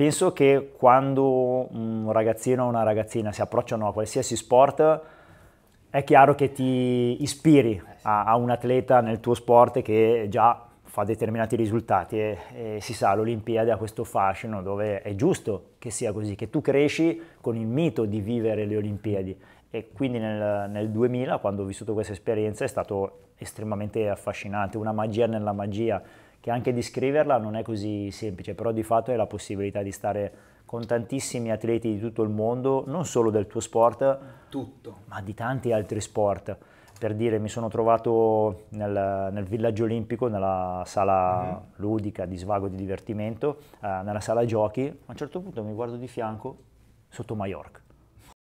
penso che quando un ragazzino o una ragazzina si approcciano a qualsiasi sport, è chiaro che ti ispiri eh a, a un atleta nel tuo sport che già fa determinati risultati e, e si sa, l'Olimpiade ha questo fascino dove è giusto che sia così, che tu cresci con il mito di vivere le Olimpiadi e quindi nel, nel 2000, quando ho vissuto questa esperienza, è stato estremamente affascinante, una magia nella magia che anche descriverla non è così semplice, però di fatto è la possibilità di stare con tantissimi atleti di tutto il mondo, non solo del tuo sport, tutto. ma di tanti altri sport. Per dire, mi sono trovato nel, nel villaggio olimpico, nella sala uh-huh. ludica, di svago, di divertimento, eh, nella sala giochi, a un certo punto mi guardo di fianco, sotto Mallorca.